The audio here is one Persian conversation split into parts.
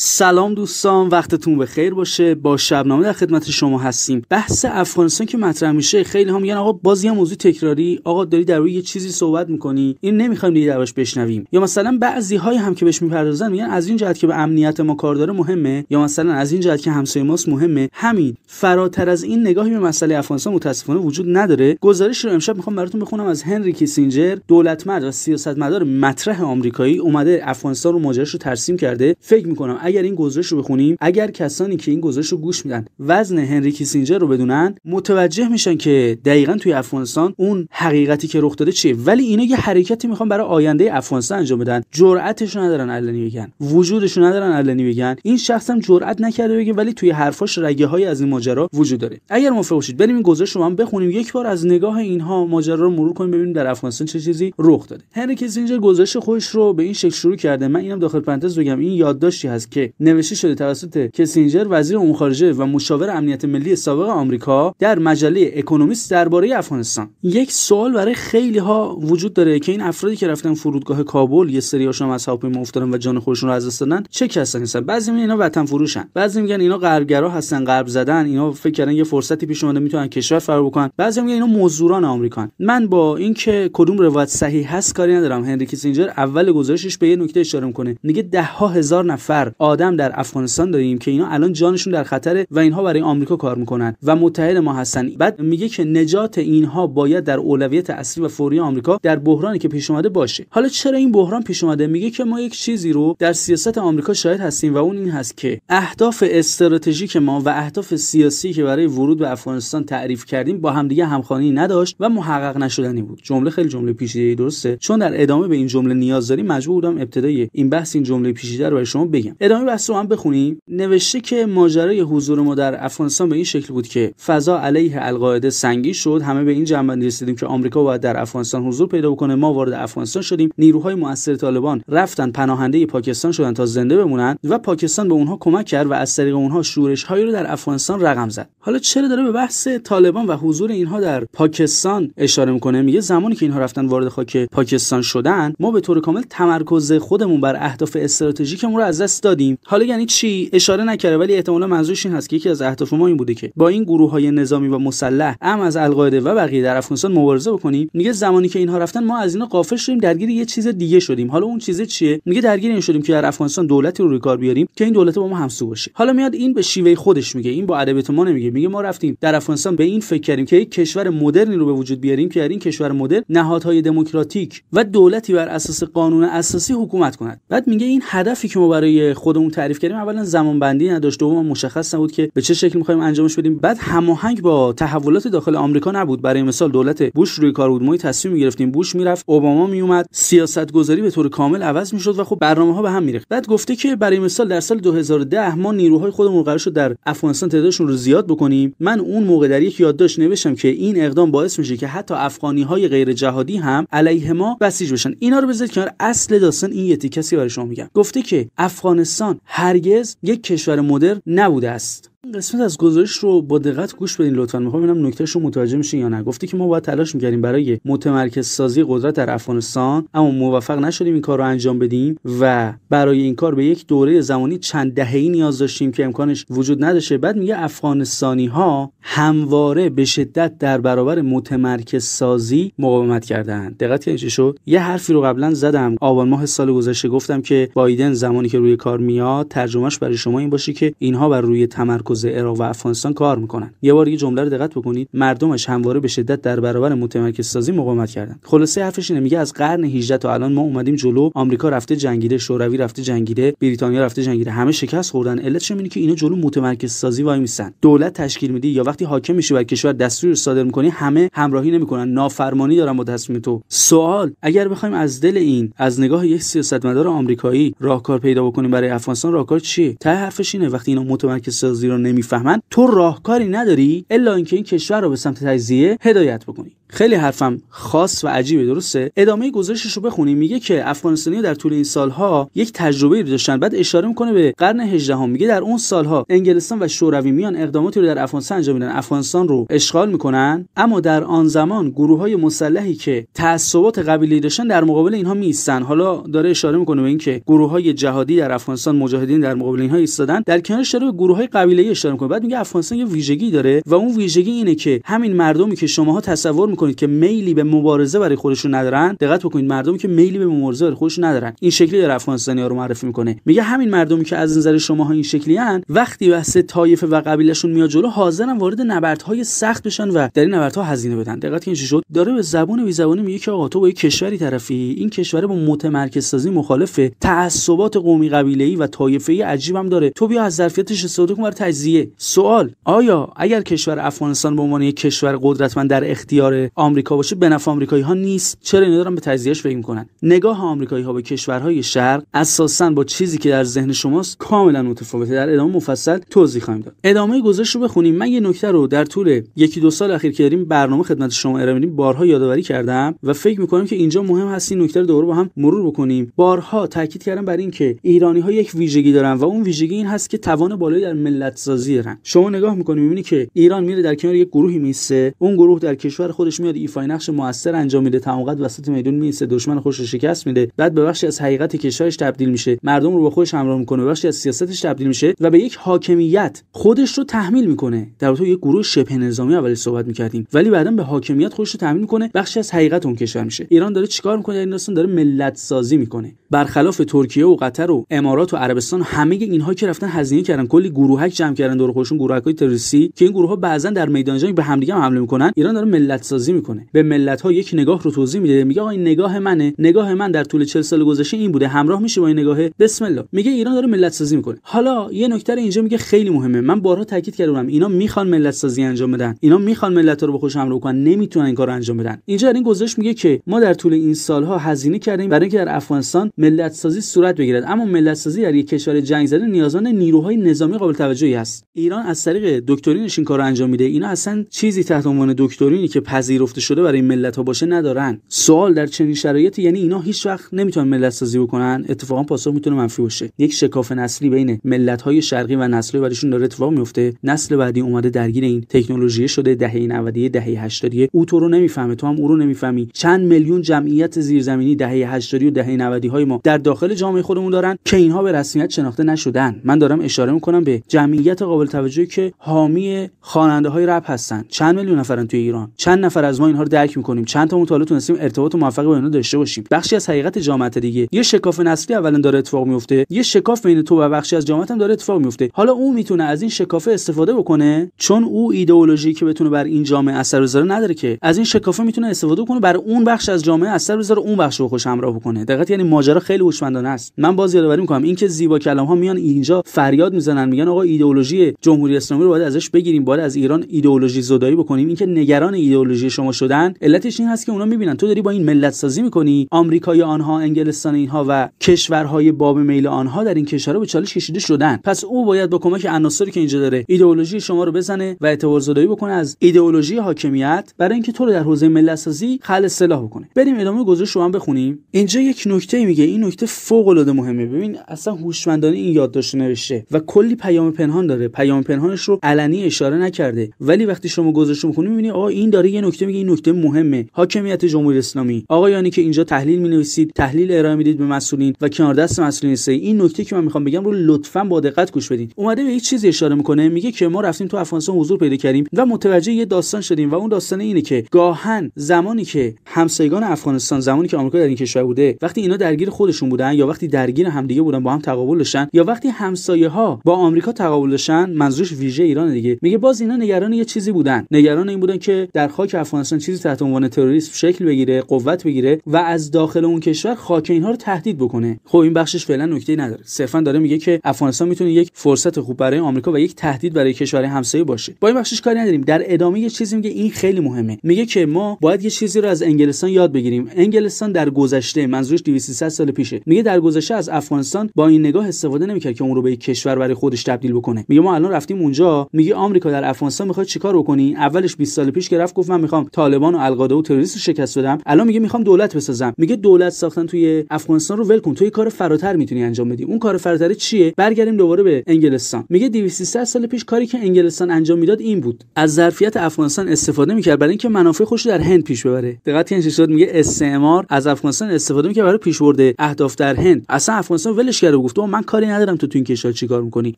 سلام دوستان وقتتون به خیر باشه با شبنامه در خدمت شما هستیم بحث افغانستان که مطرح میشه خیلی هم میگن آقا بازی هم موضوع تکراری آقا داری در روی یه چیزی صحبت میکنی این نمیخوایم دیگه درش بشنویم یا مثلا بعضی های هم که بهش میپردازن میگن از این جهت که به امنیت ما کار داره مهمه یا مثلا از این جهت که همسایه ماست مهمه همین فراتر از این نگاهی به مسئله افغانستان متاسفانه وجود نداره گزارش رو امشب میخوام براتون بخونم از هنری کیسینجر دولتمدار و سیاستمدار مطرح آمریکایی اومده افغانستان رو ماجراش رو ترسیم کرده فکر میکنم اگر این گزارش رو بخونیم اگر کسانی که این گزارش رو گوش میدن وزن هنری کیسینجر رو بدونن متوجه میشن که دقیقا توی افغانستان اون حقیقتی که رخ داده چیه ولی اینا یه حرکتی میخوان برای آینده افغانستان انجام بدن جرأتش ندارن علنی بگن وجودش ندارن علنی بگن این شخص هم جرأت نکرده بگه ولی توی حرفاش رگه های از این ماجرا وجود داره اگر موافق باشید بریم این گزارش رو هم بخونیم یک بار از نگاه اینها ماجرا رو مرور کنیم ببینیم در افغانستان چه چیزی رخ داده هنری کیسینجر گزارش خودش رو به این شکل شروع کرده من اینم داخل پرانتز بگم این یادداشتی هست که نوشته شده توسط کسینجر وزیر امور خارجه و مشاور امنیت ملی سابق آمریکا در مجله اکونومیست درباره افغانستان یک سوال برای خیلی ها وجود داره که این افرادی که رفتن فرودگاه کابل یه هاشون از هواپیما افتادن و جان خودشون رو از دست دادن چه کسانی هستن بعضی میگن اینا وطن فروشن بعضی میگن اینا غربگرا هستن غرب زدن اینا فکر کردن یه فرصتی پیش اومده میتونن کشور فرار بکنن بعضی میگن اینا مزدوران آمریکان من با اینکه کدوم روایت صحیح هست کاری ندارم هنری کیسینجر اول گزارشش به یه نکته اشاره میکنه میگه ده ها هزار نفر آدم در افغانستان داریم که اینا الان جانشون در خطره و اینها برای آمریکا کار میکنن و متحد ما هستن بعد میگه که نجات اینها باید در اولویت اصلی و فوری آمریکا در بحرانی که پیش اومده باشه حالا چرا این بحران پیش اومده میگه که ما یک چیزی رو در سیاست آمریکا شاهد هستیم و اون این هست که اهداف استراتژیک ما و اهداف سیاسی که برای ورود به افغانستان تعریف کردیم با همدیگه همخوانی نداشت و محقق نشدنی بود جمله خیلی جمله پیچیده درسته چون در ادامه به این جمله نیاز داریم مجبور بودم ابتدای این بحث این جمله پیچیده رو برای شما بگم ادامه بحث رو هم بخونیم نوشته که ماجرای حضور ما در افغانستان به این شکل بود که فضا علیه القاعده سنگین شد همه به این جنبندی رسیدیم که آمریکا باید در افغانستان حضور پیدا بکنه ما وارد افغانستان شدیم نیروهای مؤثر طالبان رفتن پناهنده پاکستان شدن تا زنده بمونن و پاکستان به اونها کمک کرد و از طریق اونها شورش هایی رو در افغانستان رقم زد حالا چرا داره به بحث طالبان و حضور اینها در پاکستان اشاره میکنه میگه زمانی که اینها رفتن وارد خاک پاکستان شدن ما به طور کامل تمرکز خودمون بر اهداف استراتژیکمون رو از دست دادیم حالا یعنی چی اشاره نکرده ولی احتمالا منظورش این هست که یکی از اهداف ما این بوده که با این گروه های نظامی و مسلح ام از القاعده و بقیه در افغانستان مبارزه بکنیم میگه زمانی که اینها رفتن ما از اینا قافل شدیم درگیر یه چیز دیگه شدیم حالا اون چیز چیه میگه درگیر این شدیم که در افغانستان دولتی رو روی کار بیاریم که این دولت با ما همسو باشه حالا میاد این به شیوه خودش میگه این با ادبیات ما نمیگه میگه ما رفتیم در افغانستان به این فکر کردیم که یک کشور مدرنی رو به وجود بیاریم که در این کشور مدرن نهادهای دموکراتیک و دولتی بر اساس قانون اساسی حکومت کند بعد میگه این هدفی که ما برای خودمون تعریف کردیم اولا زمان بندی نداشت دوم مشخص نبود که به چه شکل میخوایم انجامش بدیم بعد هماهنگ با تحولات داخل آمریکا نبود برای مثال دولت بوش روی کار بود ما تصمیم میگرفتیم بوش میرفت اوباما میومد سیاست گذاری به طور کامل عوض میشد و خب برنامه ها به هم میریخت بعد گفته که برای مثال در سال 2010 ما نیروهای خودمون قرار شد در افغانستان تعدادشون رو زیاد بکنیم من اون موقع در یک یادداشت نوشتم که این اقدام باعث میشه که حتی افغانی های غیر جهادی هم علیه ما بسیج بشن اینا رو بذارید کنار اصل داستان این یتی کسی برای شما میگم گفته که افغانستان هرگز یک کشور مدرن نبوده است قسمت از گزارش رو با دقت گوش بدین لطفا میخوام ببینم نکتهش رو متوجه میشین یا نه گفتی که ما باید تلاش میکردیم برای متمرکز سازی قدرت در افغانستان اما موفق نشدیم این کار رو انجام بدیم و برای این کار به یک دوره زمانی چند دهه‌ای نیاز داشتیم که امکانش وجود نداشته بعد میگه افغانستانی ها همواره به شدت در برابر متمرکز سازی مقاومت کردند دقت کنید چی شد یه حرفی رو قبلا زدم آبان ماه سال گذشته گفتم که بایدن زمانی که روی کار میاد ترجمهش برای شما این باشه که اینها بر روی تمرکز تمرکز عراق و افغانستان کار میکنن یه بار یه جمله رو دقت بکنید مردمش همواره به شدت در برابر متمرکز سازی مقاومت کردن خلاصه حرفش اینه میگه از قرن 18 تا الان ما اومدیم جلو آمریکا رفته جنگیده شوروی رفته جنگیده بریتانیا رفته جنگیده همه شکست خوردن علتش اینه که اینا جلو متمرکز سازی وای میسن دولت تشکیل میدی یا وقتی حاکم میشه بر کشور دستور صادر میکنی همه همراهی نمیکنن نافرمانی دارن با تصمیم تو سوال اگر بخوایم از دل این از نگاه یک سیاستمدار آمریکایی راهکار پیدا بکنیم برای افغانستان راهکار چیه ته حرفش اینه وقتی اینا متمرکز سازی رو رو تو راهکاری نداری الا اینکه این کشور رو به سمت تجزیه هدایت بکنی خیلی حرفم خاص و عجیبه درسته ادامه گزارشش رو بخونیم میگه که افغانستانی در طول این سالها یک تجربه داشتن بعد اشاره میکنه به قرن 18 میگه در اون سالها انگلستان و شوروی میان اقداماتی رو در افغانستان انجام میدن افغانستان رو اشغال میکنن اما در آن زمان گروه های مسلحی که تعصبات قبیله داشتن در مقابل اینها میستن حالا داره اشاره میکنه به اینکه گروه های جهادی در افغانستان مجاهدین در مقابل اینها ایستادن در کنارش داره به گروه های قبیله اشاره میکنه بعد میگه افغانستان یه ویژگی داره و اون ویژگی اینه که همین مردمی که شماها تصور میکنید که میلی به مبارزه برای خودشون ندارن دقت بکنید مردمی که میلی به مبارزه برای خودشون ندارن این شکلی در افغانستانی ها رو معرفی میکنه میگه همین مردمی که از نظر ها این شکلی هن وقتی بحث طایفه و قبیلهشون میاد جلو حاضرن وارد نبردهای سخت بشن و در این نبردها هزینه بدن دقت کنید شد داره به زبون بی زبانی میگه که آقا تو با کشوری طرفی این کشور با متمرکز سازی مخالفه تعصبات قومی قبیله ای و طایفه‌ای عجیبم داره تو بیا از ظرفیتش استفاده کن برای تجزیه سوال آیا اگر کشور افغانستان به عنوان یک کشور قدرتمند در اختیار آمریکا باشه به آمریکایی ها نیست چرا اینا دارن به تجزیهش فکر میکنن نگاه آمریکایی ها به کشورهای شرق اساسا با چیزی که در ذهن شماست کاملا متفاوته در ادامه مفصل توضیح خواهیم داد ادامه گزارش رو بخونیم من یه نکته رو در طول یکی دو سال اخیر که داریم برنامه خدمت شما ارائه میدیم بارها یادآوری کردم و فکر میکنم که اینجا مهم هست این نکته رو دوباره با هم مرور بکنیم بارها تاکید کردم بر اینکه ایرانی ها یک ویژگی دارن و اون ویژگی این هست که توان بالایی در ملت سازی دارن شما نگاه میکنید میبینی که ایران میره در کنار یک گروهی میسه اون گروه در کشور خودش میاد ایفای نقش موثر انجام میده تمام وسط میدون میسه دشمن خوش رو شکست میده بعد به بخشی از حقیقت کشورش تبدیل میشه مردم رو با خودش همراه میکنه بخشی از سیاستش تبدیل میشه و به یک حاکمیت خودش رو تحمیل میکنه در تو یک گروه شبه نظامی اول صحبت میکردیم ولی بعدا به حاکمیت خودش رو تحمیل میکنه بخشی از حقیقت اون کشور میشه ایران داره چیکار میکنه این یعنی داستان داره ملت سازی میکنه برخلاف ترکیه و قطر و امارات و عربستان همه اینها که رفتن هزینه کردن کلی گروهک جمع کردن دور خودشون گروهک های تروریستی که این گروه ها بعضا در میدان جنگ به همدیگه هم حمله میکنن ایران داره ملت سازی توضیح میکنه به ملت ها یک نگاه رو توضیح میده میگه آقا این نگاه منه نگاه من در طول 40 سال گذشته این بوده همراه میشه با این نگاهه بسم الله میگه ایران داره ملت سازی میکنه حالا یه نکته اینجا میگه خیلی مهمه من بارها تاکید کردم اینا میخوان ملت سازی انجام بدن اینا میخوان ملت ها رو به خوش هم کنن نمیتونن این کارو انجام بدن اینجا در این گزارش میگه که ما در طول این سالها هزینه کردیم برای اینکه در افغانستان ملت سازی صورت بگیرد اما ملت سازی در یک کشور جنگ زده نیازان نیروهای نظامی قابل توجهی است ایران از طریق دکترینش این کارو انجام میده اینا اصلا چیزی تحت عنوان دکترینی که پذیر پذیرفته شده برای ملت ها باشه ندارن سوال در چنین شرایطی یعنی اینا هیچ وقت نمیتونن ملت سازی بکنن اتفاقا پاسخ میتونه منفی باشه یک شکاف نسلی بین ملت های شرقی و نسل بعدشون داره اتفاق میفته نسل بعدی اومده درگیر این تکنولوژی شده دهه 90 دهه 80 او تو رو نمیفهمه تو هم او رو نمیفهمی چند میلیون جمعیت زیرزمینی دهه 80 و دهه 90 های ما در داخل جامعه خودمون دارن که اینها به رسمیت شناخته نشدن من دارم اشاره میکنم به جمعیت قابل توجهی که حامی خواننده های رپ هستن چند میلیون نفرن توی ایران چند نفر نفر از ما اینها رو درک میکنیم چند تامون تا تونستیم ارتباط موفق با اینا داشته باشیم بخشی از حقیقت جامعه دیگه یه شکاف نسلی اولا داره اتفاق میفته یه شکاف بین تو و بخشی از جامعه هم داره اتفاق میفته حالا اون میتونه از این شکاف استفاده بکنه چون او ایدئولوژی که بتونه بر این جامعه اثر بذاره نداره که از این شکاف میتونه استفاده کنه بر اون بخش از جامعه اثر بذاره اون بخش رو خوش همراه بکنه دقت یعنی ماجرا خیلی هوشمندانه است من باز یادآوری میکنم اینکه زیبا کلام ها میان اینجا فریاد میزنن میگن آقا ایدئولوژی جمهوری اسلامی رو باید ازش بگیریم باید از ایران ایدئولوژی زدایی بکنیم اینکه نگران ایدئولوژی شما شدن علتش این هست که اونا میبینن تو داری با این ملت سازی میکنی آمریکای آنها انگلستان اینها و کشورهای باب میل آنها در این کشورها به چالش کشیده شدن پس او باید با کمک عناصری که اینجا داره ایدئولوژی شما رو بزنه و اعتبار زدایی بکنه از ایدئولوژی حاکمیت برای اینکه تو رو در حوزه ملت سازی خل سلاح بکنه بریم ادامه گزارش شما بخونیم اینجا یک نکته میگه این نکته فوق العاده مهمه ببین اصلا هوشمندانه این یادداشت نوشته و کلی پیام پنهان داره پیام پنهانش رو علنی اشاره نکرده ولی وقتی شما گزارش می‌خونی می‌بینی این داره یه نکته نکته میگه این نکته مهمه حاکمیت جمهوری اسلامی آقایانی که اینجا تحلیل نویسید تحلیل ارائه میدید به مسئولین و کنار دست مسئولین سه این نکته که من میخوام بگم رو لطفا با دقت گوش بدید اومده به یه چیزی اشاره میکنه میگه که ما رفتیم تو افغانستان حضور پیدا کردیم و متوجه یه داستان شدیم و اون داستان اینه که گاهن زمانی که همسایگان افغانستان زمانی که آمریکا در این کشور بوده وقتی اینا درگیر خودشون بودن یا وقتی درگیر همدیگه بودن با هم تقابل داشتن یا وقتی همسایه ها با آمریکا تقابل داشتن منظورش ویژه ایران دیگه میگه باز اینا نگران یه چیزی بودن نگران این بودن که در خاک افغانستان چیزی تحت عنوان تروریسم شکل بگیره قوت بگیره و از داخل اون کشور خاک اینها رو تهدید بکنه خب این بخشش فعلا نکته نداره صرفا داره میگه که افغانستان میتونه یک فرصت خوب برای آمریکا و یک تهدید برای کشور همسایه باشه با این بخشش کاری نداریم در ادامه یه چیزی میگه این خیلی مهمه میگه که ما باید یه چیزی رو از انگلستان یاد بگیریم انگلستان در گذشته منظورش 200 سال پیشه میگه در گذشته از افغانستان با این نگاه استفاده نمیکرد که اون رو به یک کشور برای خودش تبدیل بکنه میگه ما الان رفتیم اونجا میگه آمریکا در افغانستان میخواد چیکار بکنی اولش 20 سال پیش که رفت گفت من میخوام میخوام طالبان و القاده و تروریست رو شکست بدم الان میگه میخوام دولت بسازم میگه دولت ساختن توی افغانستان رو ول کن توی کار فراتر میتونی انجام بدی اون کار فراتر چیه برگردیم دوباره به انگلستان میگه 200 سال پیش کاری که انگلستان انجام میداد این بود از ظرفیت افغانستان استفاده میکرد برای اینکه منافع خودش در هند پیش ببره دقت کنید شد میگه استعمار از افغانستان استفاده میکرد برای برده اهداف در هند اصلا افغانستان ولش کرده و گفته من کاری ندارم تو تو این کشور چیکار میکنی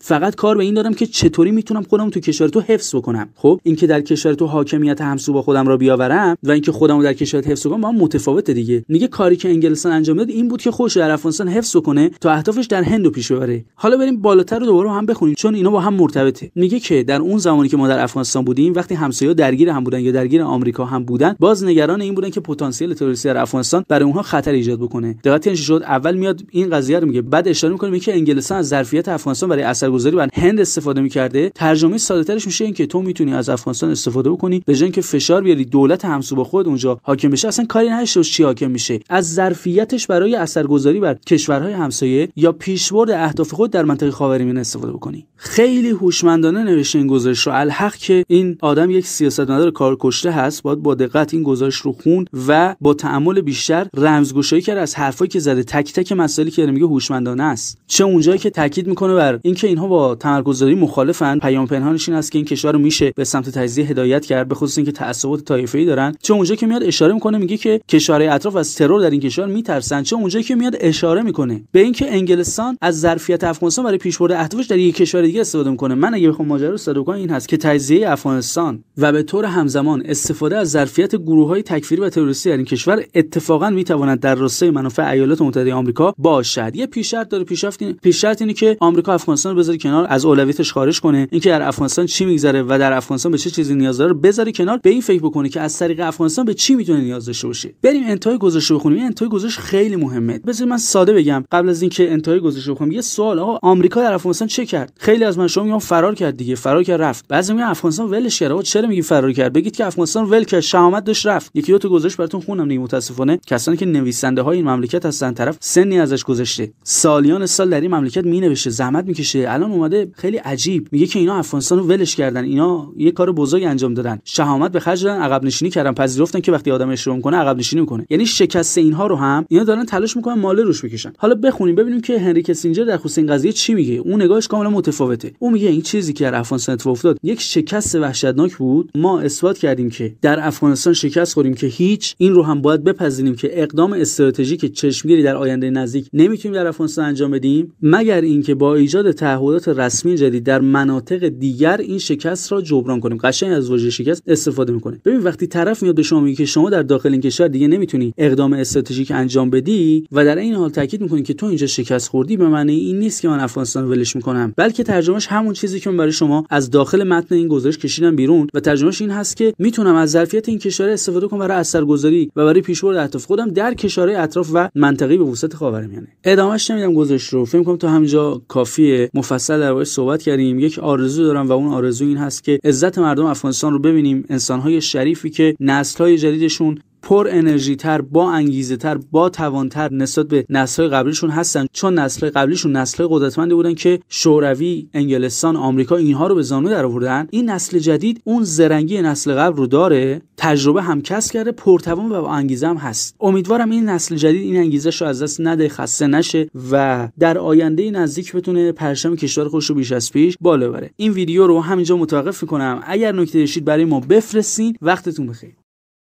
فقط کار به این دارم که چطوری میتونم خودم تو کشور تو حفظ بکنم خب اینکه در کشور تو حاکمیت همسو با خودم را بیاورم و اینکه خودم رو در کشور حفظ کنم با هم متفاوته دیگه میگه کاری که انگلسان انجام داد این بود که خوش در افغانستان حفظ کنه تا اهدافش در هند رو پیش ببره حالا بریم بالاتر رو دوباره هم بخونیم چون اینا با هم مرتبطه میگه که در اون زمانی که ما در افغانستان بودیم وقتی همسایه‌ها درگیر هم بودن یا درگیر آمریکا هم بودن باز نگران این بودن که پتانسیل تروریستی در افغانستان برای اونها خطر ایجاد بکنه دقت شد اول میاد این قضیه رو میگه بعد اشاره میکنه میگه که انگلستان از ظرفیت افغانستان برای اثرگذاری بر هند استفاده میکرده ترجمه ساده ترش میشه اینکه تو میتونی از افغانستان استفاده بکنی به جای اینکه فشار بیاری بذاری دولت همسو با خود اونجا حاکم بشه اصلا کاری نداشته چی حاکم میشه از ظرفیتش برای اثرگذاری بر کشورهای همسایه یا پیشبرد اهداف خود در منطقه خاورمیانه استفاده بکنی خیلی هوشمندانه نوشته این گزارش رو الحق که این آدم یک سیاستمدار کارکشته هست باید با دقت این گزارش رو خون و با تأمل بیشتر رمزگشایی کرد از حرفایی که زده تک تک مسائلی که میگه هوشمندانه است چه اونجایی که تاکید میکنه بر اینکه اینها با تمرکزداری مخالفن پیام پنهانش این است که این کشور رو میشه به سمت تجزیه هدایت کرد به خصوص اینکه تعصبات ای دارن چه اونجا که میاد اشاره میکنه میگه که کشورهای اطراف از ترور در این کشور میترسن چه اونجا که میاد اشاره میکنه به اینکه انگلستان از ظرفیت افغانستان برای پیشبرد اهدافش در یک کشور دیگه استفاده میکنه من اگه بخوام ماجرا رو این هست که تجزیه افغانستان و به طور همزمان استفاده از ظرفیت گروههای تکفیری و تروریستی در این کشور اتفاقا میتواند در راستای منافع ایالات متحده آمریکا باشد یه شرط داره پیشرفت این اینه که آمریکا افغانستان رو بذاره کنار از اولویتش خارج کنه اینکه در افغانستان چی میگذره و در افغانستان به چه چیزی نیاز داره بذاره کنار به این فکر بکنه که از طریق افغانستان به چی میتونه نیاز داشته باشه بریم انتهای گزارش رو بخونیم این انتهای گزارش خیلی مهمه بذار من ساده بگم قبل از اینکه انتهای گزارش رو بخونم یه سوال آقا آمریکا در افغانستان چه کرد خیلی از من شما میگن فرار کرد دیگه فرار کرد رفت بعضی میگن افغانستان ولش کرد آقا چرا میگی فرار کرد بگید که افغانستان ول کرد شهامت داشت رفت یکی دو تا گزارش براتون خونم دیگه متاسفانه کسانی که نویسنده های این مملکت هستن طرف سنی ازش گذشته سالیان سال در این مملکت نوشه زحمت میکشه الان اومده خیلی عجیب میگه که اینا افغانستان رو ولش کردن اینا یه کار بزرگ انجام دادن شهامت به خرج دادن کردن عقب نشینی کردن پذیرفتن که وقتی آدم اشتباه میکنه عقب نشینی میکنه یعنی شکست اینها رو هم اینا دارن تلاش میکنن ماله روش بکشن حالا بخونیم ببینیم که هنری کسینجر در خصوص این قضیه چی میگه اون نگاهش کاملا متفاوته او میگه این چیزی که در افغانستان اتفاق افتاد یک شکست وحشتناک بود ما اثبات کردیم که در افغانستان شکست خوریم که هیچ این رو هم باید بپذیریم که اقدام استراتژیک چشمگیری در آینده نزدیک نمیتونیم در افغانستان انجام بدیم مگر اینکه با ایجاد تعهدات رسمی جدید در مناطق دیگر این شکست را جبران کنیم قشنگ از واژه شکست استفاده میکنه ببین وقتی طرف میاد به شما میگه که شما در داخل این کشور دیگه نمیتونی اقدام استراتژیک انجام بدی و در این حال تاکید میکنی که تو اینجا شکست خوردی به معنی این نیست که من افغانستان ولش میکنم بلکه ترجمهش همون چیزی که من برای شما از داخل متن این گزارش کشیدم بیرون و ترجمهش این هست که میتونم از ظرفیت این کشور استفاده کنم برای اثرگذاری و برای پیشبرد اهداف خودم در کشورهای اطراف و منطقه به وسط خاورمیانه ادامهش نمیدم گزارش رو فکر کنم تا همینجا کافیه مفصل در صحبت کردیم یک آرزو دارم و اون آرزو این هست که عزت مردم افغانستان رو ببینیم انسانهای شریفی که نسل‌های جدیدشون پر انرژی تر با انگیزه تر با تر نسبت به نسل قبلیشون هستن چون نسل قبلیشون نسل قدرتمندی بودن که شوروی انگلستان آمریکا اینها رو به زانو در آوردن این نسل جدید اون زرنگی نسل قبل رو داره تجربه هم کسب کرده پرتوان و با انگیزه هم هست امیدوارم این نسل جدید این انگیزه رو از دست نده خسته نشه و در آینده نزدیک بتونه پرچم کشور خودش رو بیش از پیش بالا ببره این ویدیو رو همینجا متوقف میکنم اگر نکته داشتید برای ما بفرستین وقتتون بخیر